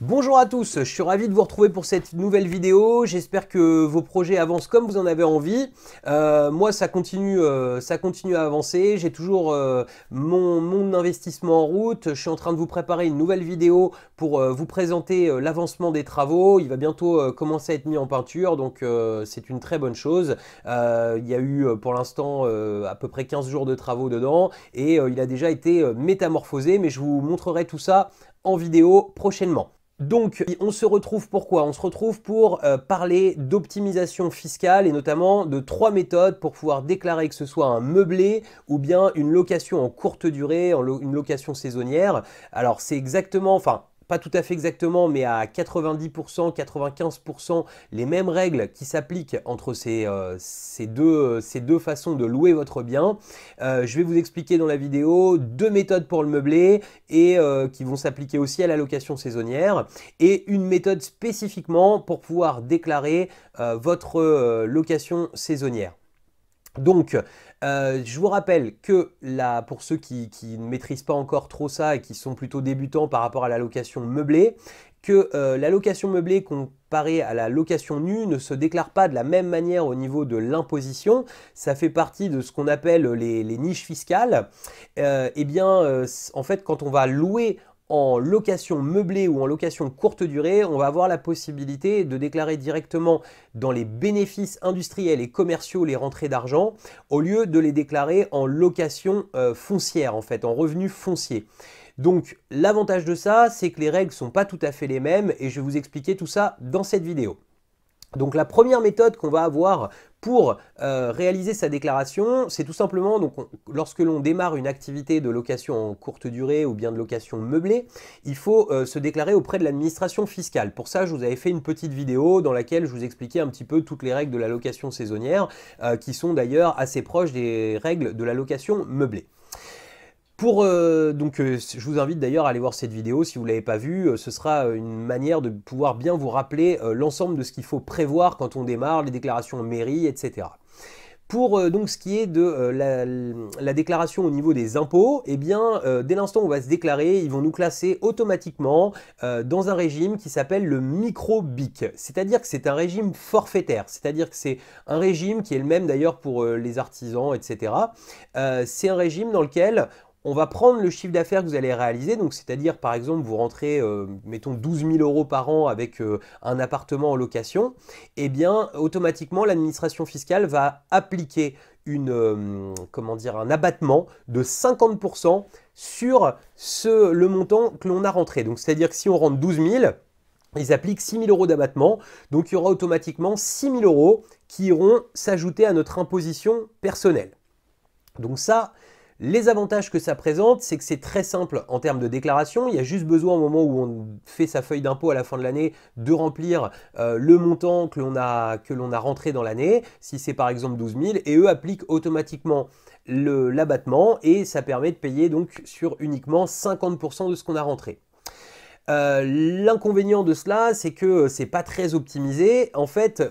Bonjour à tous, je suis ravi de vous retrouver pour cette nouvelle vidéo. J'espère que vos projets avancent comme vous en avez envie. Euh, moi, ça continue, euh, ça continue à avancer. J'ai toujours euh, mon, mon, investissement en route. Je suis en train de vous préparer une nouvelle vidéo pour vous présenter l'avancement des travaux. Il va bientôt commencer à être mis en peinture, donc c'est une très bonne chose. il y a eu pour l'instant à peu près 15 jours de travaux dedans et il a déjà été métamorphosé, mais je vous montrerai tout ça en vidéo prochainement. Donc, on se retrouve pourquoi On se retrouve pour euh, parler d'optimisation fiscale et notamment de trois méthodes pour pouvoir déclarer que ce soit un meublé ou bien une location en courte durée, une location saisonnière. Alors, c'est exactement, enfin, pas tout à fait exactement, mais à 90%, 95%, les mêmes règles qui s'appliquent entre ces, euh, euh, deux, façons de louer votre bien. Euh, je vais vous expliquer dans la vidéo deux méthodes pour le meubler et qui vont s'appliquer aussi à la location saisonnière et une méthode spécifiquement pour pouvoir déclarer votre location saisonnière. Donc, euh, je vous rappelle que pour ceux qui, ne maîtrisent pas encore trop ça et qui sont plutôt débutants par rapport à la location meublée, que euh, la location meublée comparée à la location nue ne se déclare pas de la même manière au niveau de l'imposition. Ça fait partie de ce qu'on appelle les, niches fiscales. Euh, eh bien, en fait, quand on va louer en location meublée ou en location courte durée, on va avoir la possibilité de déclarer directement dans les bénéfices industriels et commerciaux les rentrées d'argent au lieu de les déclarer en location euh, foncière en fait, en revenu foncier. Donc l'avantage de ça, c'est que les règles sont pas tout à fait les mêmes et je vais vous expliquer tout ça dans cette vidéo. Donc la première méthode qu'on va avoir pour euh, réaliser sa déclaration, c'est tout simplement, lorsque l'on démarre une activité de location en courte durée ou bien de location meublée, il faut euh, se déclarer auprès de l'administration fiscale. Pour ça, je vous avais fait une petite vidéo dans laquelle je vous expliquais un petit peu toutes les règles de la location saisonnière, euh, qui sont d'ailleurs assez proches des règles de la location meublée. Euh, donc, euh, je vous invite d'ailleurs à aller voir cette vidéo si vous ne l'avez pas vue. Euh, ce sera une manière de pouvoir bien vous rappeler l'ensemble de ce qu'il faut prévoir quand on démarre, les déclarations en mairie, etc. Pour donc ce qui est de la, déclaration au niveau des impôts, eh bien, dès l'instant où on va se déclarer, ils vont nous classer automatiquement dans un régime qui s'appelle le micro-BIC. C'est-à-dire que c'est un régime forfaitaire, c'est-à-dire que c'est un régime qui est le même d'ailleurs pour les artisans, etc. c'est un régime dans lequel on va prendre le chiffre d'affaires que vous allez réaliser, donc c'est-à-dire par exemple vous rentrez, euh, mettons 12 000 euros par an avec euh, un appartement en location, et eh bien automatiquement l'administration fiscale va appliquer une, euh, comment dire, un abattement de 50% sur le montant que l'on a rentré. Donc c'est-à-dire que si on rentre 12 000, ils appliquent 6 000 euros d'abattement, donc il y aura automatiquement 6 000 euros qui iront s'ajouter à notre imposition personnelle. Donc ça, les avantages que ça présente, c'est que c'est très simple en termes de déclaration. Il y a juste besoin au moment où on fait sa feuille d'impôt à la fin de l'année de remplir euh, le montant que l'on a, a rentré dans l'année, si c'est par exemple 12 000, et eux appliquent automatiquement l'abattement et ça permet de payer donc sur uniquement 50% de ce qu'on a rentré. Euh, l'inconvénient de cela, c'est que euh, c'est pas très optimisé. En fait,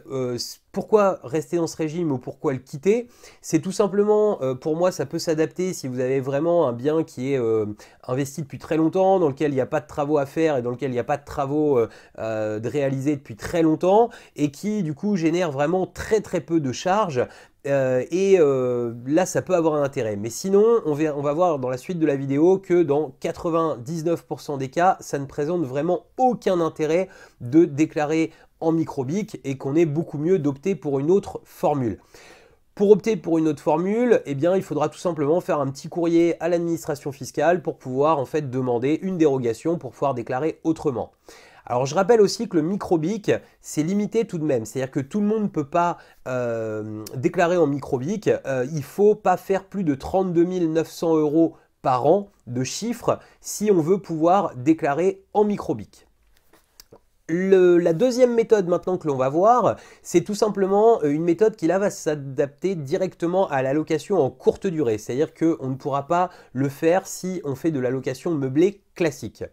pourquoi rester dans ce régime ou pourquoi le quitter C'est tout simplement, euh, pour moi, ça peut s'adapter si vous avez vraiment un bien qui est euh, investi depuis très longtemps, dans lequel il n'y a pas de travaux à faire et dans lequel il n'y a pas de travaux euh, de réaliser depuis très longtemps et qui, du coup, génère vraiment très très peu de charges. et là, ça peut avoir un intérêt. Mais sinon, on on va, voir dans la suite de la vidéo que dans 99% des cas, ça ne présente vraiment aucun intérêt de déclarer en microbique et qu'on est beaucoup mieux d'opter pour une autre formule. Pour opter pour une autre formule, eh bien, il faudra tout simplement faire un petit courrier à l'administration fiscale pour pouvoir en fait demander une dérogation pour pouvoir déclarer autrement. Alors je rappelle aussi que le microbique, c'est limité tout de même, c'est-à-dire que tout le monde ne peut pas euh, déclarer en microbique, euh, il ne faut pas faire plus de 32 900 euros par an de chiffres si on veut pouvoir déclarer en microbic la deuxième méthode maintenant que l'on va voir, c'est tout simplement euh, une méthode qui là va s'adapter directement à l'allocation en courte durée, c'est-à-dire qu'on ne pourra pas le faire si on fait de l'allocation meublée classique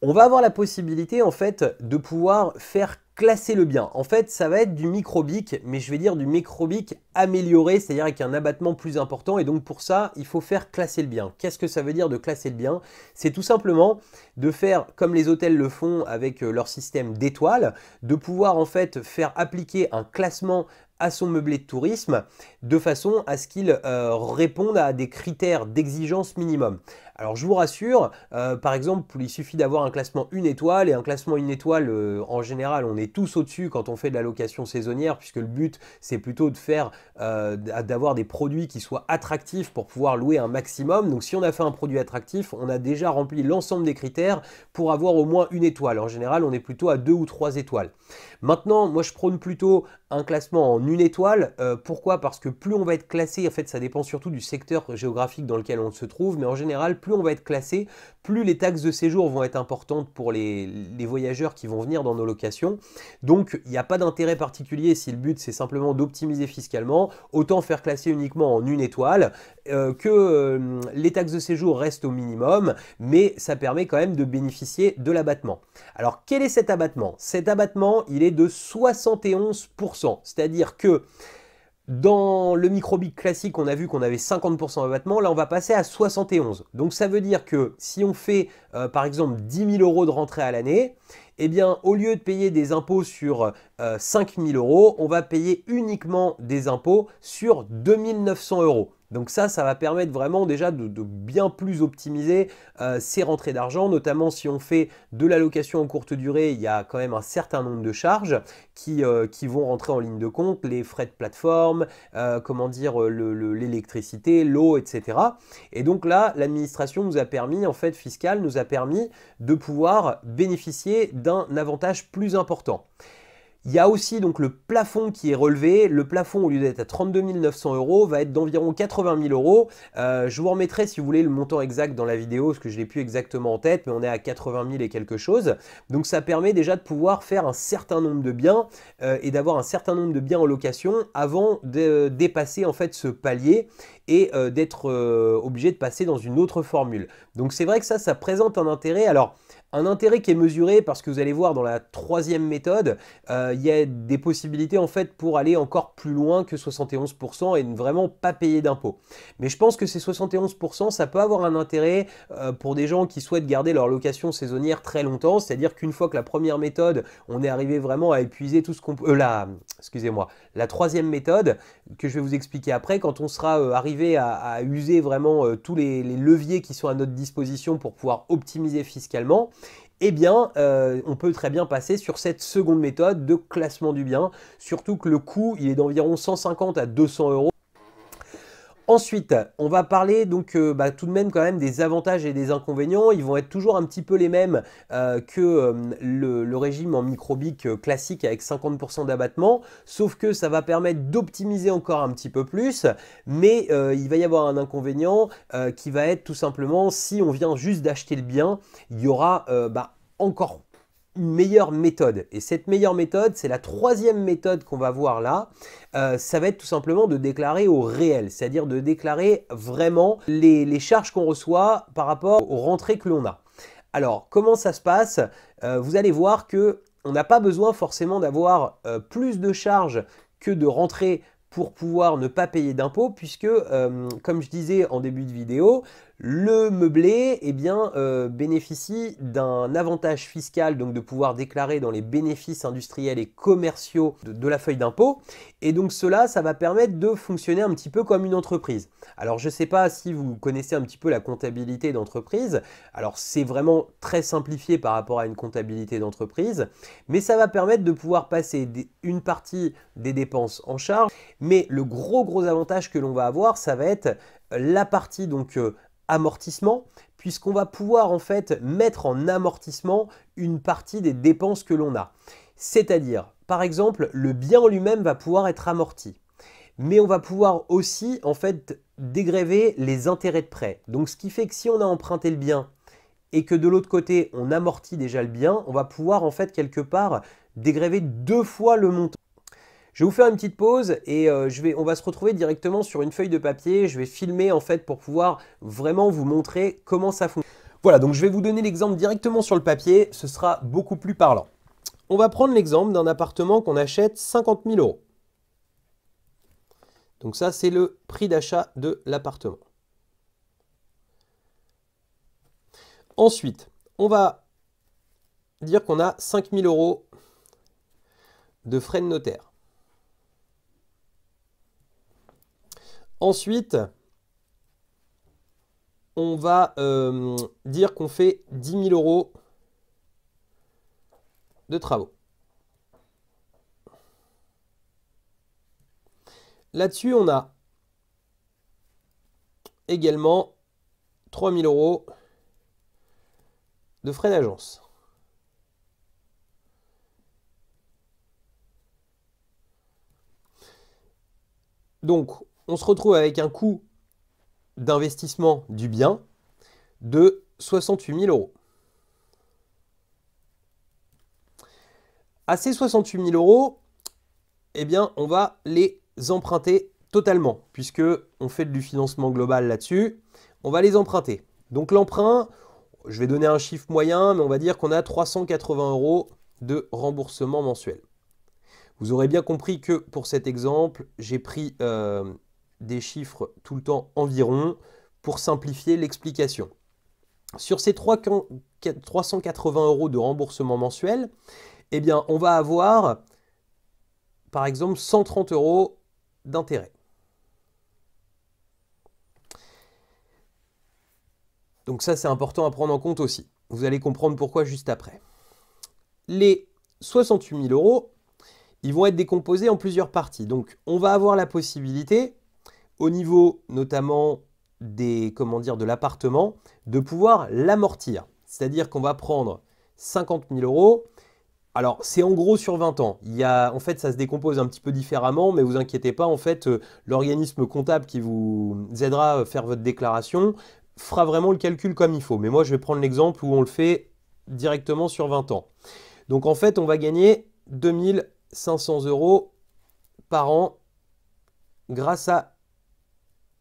on va avoir la possibilité en fait de pouvoir faire classer le bien. En fait, ça va être du microbic, mais je vais dire du microbic amélioré, c'est-à-dire avec un abattement plus important. Et donc pour ça, il faut faire classer le bien. Qu'est-ce que ça veut dire de classer le bien C'est tout simplement de faire, comme les hôtels le font avec euh, leur système d'étoiles, de pouvoir en fait faire appliquer un classement à son meublé de tourisme de façon à ce qu'il euh, réponde à des critères d'exigence minimum. Alors je vous rassure, euh, par exemple, il suffit d'avoir un classement une étoile, et un classement une étoile, euh, en général, on est tous au-dessus quand on fait de la location saisonnière, puisque le but, c'est plutôt de faire, euh, d'avoir des produits qui soient attractifs pour pouvoir louer un maximum. Donc si on a fait un produit attractif, on a déjà rempli l'ensemble des critères pour avoir au moins une étoile. En général, on est plutôt à deux ou trois étoiles. Maintenant, moi je prône plutôt un classement en une étoile. pourquoi Parce que plus on va être classé, en fait ça dépend surtout du secteur géographique dans lequel on se trouve, mais en général, plus plus on va être classé, plus les taxes de séjour vont être importantes pour les, voyageurs qui vont venir dans nos locations. Donc il n'y a pas d'intérêt particulier si le but c'est simplement d'optimiser fiscalement, autant faire classer uniquement en une étoile, euh, que euh, les taxes de séjour restent au minimum, mais ça permet quand même de bénéficier de l'abattement. Alors quel est cet abattement Cet abattement, il est de 71%, c'est-à-dire que dans le microbic classique, on a vu qu'on avait 50% d'abattement. Là, on va passer à 71. Donc, ça veut dire que si on fait, euh, par exemple, 10 000 euros de rentrée à l'année, eh bien, au lieu de payer des impôts sur 5 euh, 000 euros, on va payer uniquement des impôts sur 2 900 euros. Donc ça, ça va permettre vraiment déjà de, bien plus optimiser euh, ces rentrées d'argent, notamment si on fait de la location en courte durée, il y a quand même un certain nombre de charges qui, euh, vont rentrer en ligne de compte, les frais de plateforme, euh, comment dire, l'électricité, l'eau, etc. Et donc là, l'administration nous a permis, en fait, fiscale, nous a permis de pouvoir bénéficier d'un avantage plus important. Il y a aussi donc le plafond qui est relevé. Le plafond, au lieu d'être à 32 900 euros, va être d'environ 80 000 euros. Euh, je vous remettrai, si vous voulez, le montant exact dans la vidéo, parce que je l'ai plus exactement en tête, mais on est à 80 000 et quelque chose. Donc ça permet déjà de pouvoir faire un certain nombre de biens euh, et d'avoir un certain nombre de biens en location avant de dépasser en fait ce palier et euh, d'être obligé de passer dans une autre formule. Donc c'est vrai que ça, ça présente un intérêt. Alors un intérêt qui est mesuré parce que vous allez voir dans la troisième méthode, euh, il y a des possibilités en fait pour aller encore plus loin que 71% et ne vraiment pas payer d'impôts. Mais je pense que ces 71%, ça peut avoir un intérêt euh, pour des gens qui souhaitent garder leur location saisonnière très longtemps, c'est-à-dire qu'une fois que la première méthode, on est arrivé vraiment à épuiser tout ce qu'on peut... Euh, excusez-moi, la troisième méthode que je vais vous expliquer après, quand on sera euh, arrivé à, user vraiment euh, tous les, leviers qui sont à notre disposition pour pouvoir optimiser fiscalement, eh bien, euh, on peut très bien passer sur cette seconde méthode de classement du bien, surtout que le coût, il est d'environ 150 à 200 euros. Ensuite, on va parler donc euh, bah, tout de même quand même des avantages et des inconvénients. Ils vont être toujours un petit peu les mêmes euh, que euh, le, régime en microbique classique avec 50% d'abattement, sauf que ça va permettre d'optimiser encore un petit peu plus. Mais il va y avoir un inconvénient qui va être tout simplement si on vient juste d'acheter le bien, il y aura bah, encore meilleure méthode. Et cette meilleure méthode, c'est la troisième méthode qu'on va voir là. Euh, ça va être tout simplement de déclarer au réel, c'est-à-dire de déclarer vraiment les, charges qu'on reçoit par rapport aux rentrées que l'on a. Alors, comment ça se passe euh, Vous allez voir que on n'a pas besoin forcément d'avoir euh, plus de charges que de rentrées pour pouvoir ne pas payer d'impôts, puisque, euh, comme je disais en début de vidéo, le meublé eh bien, euh, bénéficie d'un avantage fiscal, donc de pouvoir déclarer dans les bénéfices industriels et commerciaux de, la feuille d'impôt. Et donc cela, ça va permettre de fonctionner un petit peu comme une entreprise. Alors je ne sais pas si vous connaissez un petit peu la comptabilité d'entreprise. Alors c'est vraiment très simplifié par rapport à une comptabilité d'entreprise, mais ça va permettre de pouvoir passer une partie des dépenses en charge, mais le gros gros avantage que l'on va avoir, ça va être la partie donc euh, amortissement, puisqu'on va pouvoir en fait mettre en amortissement une partie des dépenses que l'on a. C'est-à-dire, par exemple, le bien en lui-même va pouvoir être amorti. Mais on va pouvoir aussi en fait dégréver les intérêts de prêt. Donc ce qui fait que si on a emprunté le bien et que de l'autre côté on amortit déjà le bien, on va pouvoir en fait quelque part dégréver deux fois le montant. Je vais vous faire une petite pause et euh, je vais, on va se retrouver directement sur une feuille de papier. Je vais filmer en fait pour pouvoir vraiment vous montrer comment ça fonctionne. Voilà, donc je vais vous donner l'exemple directement sur le papier. Ce sera beaucoup plus parlant. On va prendre l'exemple d'un appartement qu'on achète 50 000 euros. Donc ça, c'est le prix d'achat de l'appartement. Ensuite, on va dire qu'on a 5 000 euros de frais de notaire. Ensuite, on va euh, dire qu'on fait 10 000 euros de travaux. Là-dessus, on a également 3 000 euros de frais d'agence. Donc, on se retrouve avec un coût d'investissement du bien de 68 000 euros. À ces 68 000 euros, eh bien, on va les emprunter totalement, puisque on fait du financement global là-dessus. On va les emprunter. Donc l'emprunt, je vais donner un chiffre moyen, mais on va dire qu'on a 380 euros de remboursement mensuel. Vous aurez bien compris que pour cet exemple, j'ai pris euh, des chiffres tout le temps environ pour simplifier l'explication. Sur ces 380 euros de remboursement mensuel, eh bien, on va avoir, par exemple, 130 euros d'intérêt. Donc ça, c'est important à prendre en compte aussi. Vous allez comprendre pourquoi juste après. Les 68 000 euros, ils vont être décomposés en plusieurs parties. Donc, on va avoir la possibilité au niveau notamment des, comment dire, de l'appartement, de pouvoir l'amortir. C'est-à-dire qu'on va prendre 50 000 euros. Alors, c'est en gros sur 20 ans. Il y a, en fait, ça se décompose un petit peu différemment, mais vous inquiétez pas. En fait, euh, l'organisme comptable qui vous aidera à faire votre déclaration fera vraiment le calcul comme il faut. Mais moi, je vais prendre l'exemple où on le fait directement sur 20 ans. Donc, en fait, on va gagner 2500 euros par an grâce à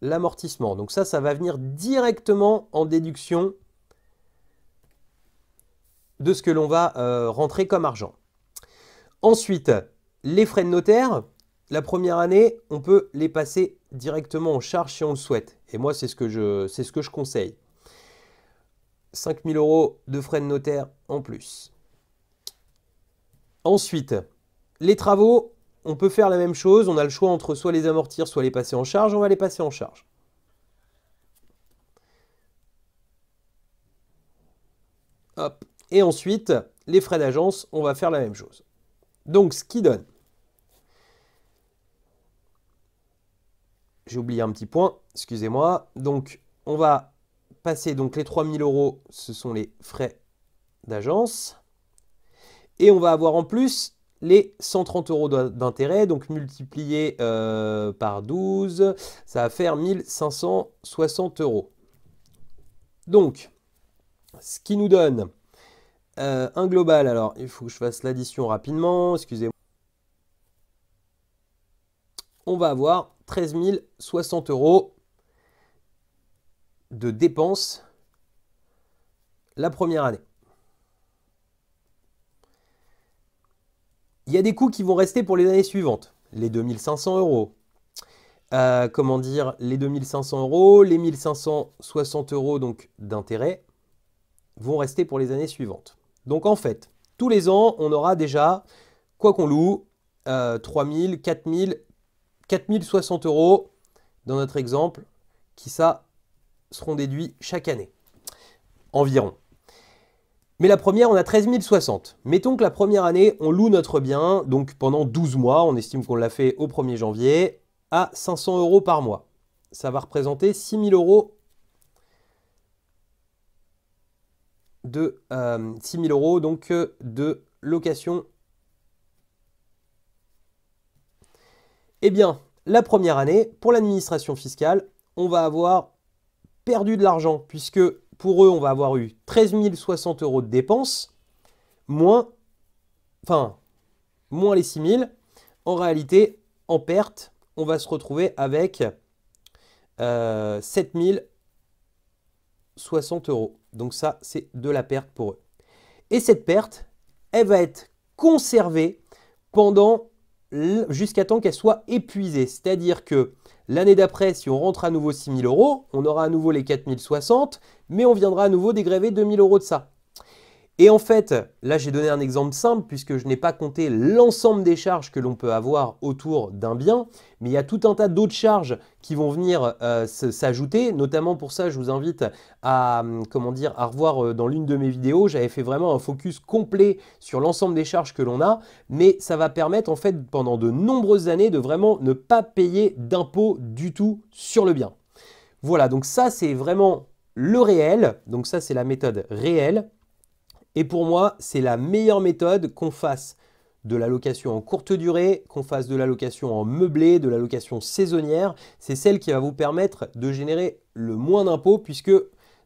l'amortissement. Donc ça, ça va venir directement en déduction de ce que l'on va euh, rentrer comme argent. Ensuite, les frais de notaire, la première année, on peut les passer directement en charge si on le souhaite. Et moi, c'est ce que je, c'est ce que je conseille. 5000 euros de frais de notaire en plus. Ensuite, les travaux, on peut faire la même chose, on a le choix entre soit les amortir, soit les passer en charge, on va les passer en charge. Et ensuite, les frais d'agence, on va faire la même chose. Donc, ce qui donne... J'ai oublié un petit point, excusez-moi. Donc, on va passer donc les 3000 euros, ce sont les frais d'agence. Et on va avoir en plus les 130 euros d'intérêt, donc multiplié euh, par 12, ça va faire 1560 euros. Donc, ce qui nous donne euh, un global, alors il faut que je fasse l'addition rapidement, excusez-moi. On va avoir 13 060 euros de dépenses la première année. Il y a des coûts qui vont rester pour les années suivantes. Les 2500 euros. Euh, comment dire Les 2500 euros, les 1560 euros donc d'intérêt vont rester pour les années suivantes. Donc en fait, tous les ans, on aura déjà, quoi qu'on loue, 3000, 4000, 4060 euros dans notre exemple, qui ça seront déduits chaque année. Environ. Mais la première, on a 13 060. Mettons que la première année, on loue notre bien, donc pendant 12 mois, on estime qu'on l'a fait au 1er janvier, à 500 euros par mois. Ça va représenter 6 000 euros de euh, donc euh, de location. Eh bien, la première année, pour l'administration fiscale, on va avoir perdu de l'argent puisque pour eux, on va avoir eu 13 060 euros de dépenses, moins, enfin, moins les 6 000. En réalité, en perte, on va se retrouver avec 7 euh, 060 euros. Donc ça, c'est de la perte pour eux. Et cette perte, elle va être conservée pendant jusqu'à temps qu'elle soit épuisée. C'est-à-dire que L'année d'après, si on rentre à nouveau 6 000 euros, on aura à nouveau les 4060, mais on viendra à nouveau dégréver 000 euros de ça. Et en fait, là j'ai donné un exemple simple puisque je n'ai pas compté l'ensemble des charges que l'on peut avoir autour d'un bien, mais il y a tout un tas d'autres charges qui vont venir euh, s'ajouter. Notamment pour ça, je vous invite à, comment dire, à revoir euh, dans l'une de mes vidéos, j'avais fait vraiment un focus complet sur l'ensemble des charges que l'on a, mais ça va permettre en fait pendant de nombreuses années de vraiment ne pas payer d'impôts du tout sur le bien. Voilà, donc ça c'est vraiment le réel, donc ça c'est la méthode réelle. Et pour moi, c'est la meilleure méthode qu'on fasse de la location en courte durée, qu'on fasse de la location en meublé, de la location saisonnière. C'est celle qui va vous permettre de générer le moins d'impôts puisque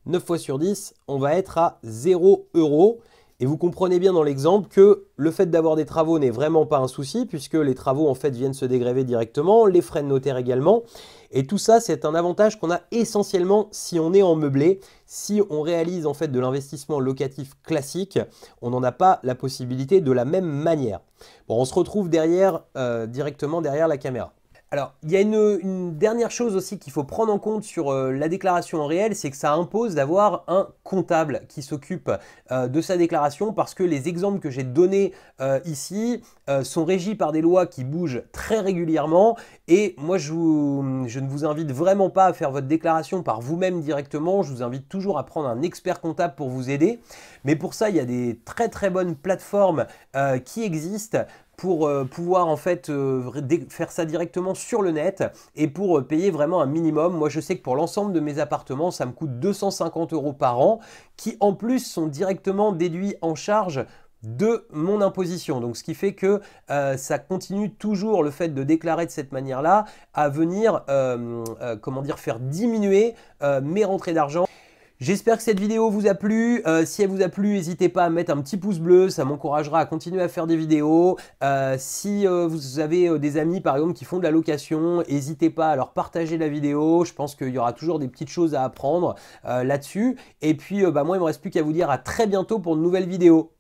9 fois sur 10, on va être à 0 euros. Et vous comprenez bien dans l'exemple que le fait d'avoir des travaux n'est vraiment pas un souci puisque les travaux en fait viennent se dégréver directement, les frais de notaire également. Et tout ça, c'est un avantage qu'on a essentiellement si on est en meublé, si on réalise en fait de l'investissement locatif classique, on n'en a pas la possibilité de la même manière. Bon, on se retrouve derrière, euh, directement derrière la caméra. Alors, il y a une, dernière chose aussi qu'il faut prendre en compte sur euh, la déclaration en réel, c'est que ça impose d'avoir un comptable qui s'occupe euh, de sa déclaration parce que les exemples que j'ai donnés euh, ici sont régis par des lois qui bougent très régulièrement et moi je, je ne vous invite vraiment pas à faire votre déclaration par vous-même directement, je vous invite toujours à prendre un expert comptable pour vous aider, mais pour ça il y a des très très bonnes plateformes qui existent pour euh, pouvoir en fait euh, faire ça directement sur le net et pour euh, payer vraiment un minimum. Moi je sais que pour l'ensemble de mes appartements ça me coûte 250 euros par an qui en plus sont directement déduits en charge de mon imposition. Donc ce qui fait que ça continue toujours le fait de déclarer de cette manière-là à venir comment dire faire diminuer mes rentrées d'argent. J'espère que cette vidéo vous a plu. Euh, si elle vous a plu, n'hésitez pas à mettre un petit pouce bleu, ça m'encouragera à continuer à faire des vidéos. Euh, si euh, vous avez des amis par exemple qui font de la location, n'hésitez pas à leur partager la vidéo. Je pense qu'il y aura toujours des petites choses à apprendre là-dessus. Et puis bah, moi, il me reste plus qu'à vous dire à très bientôt pour de nouvelles vidéos.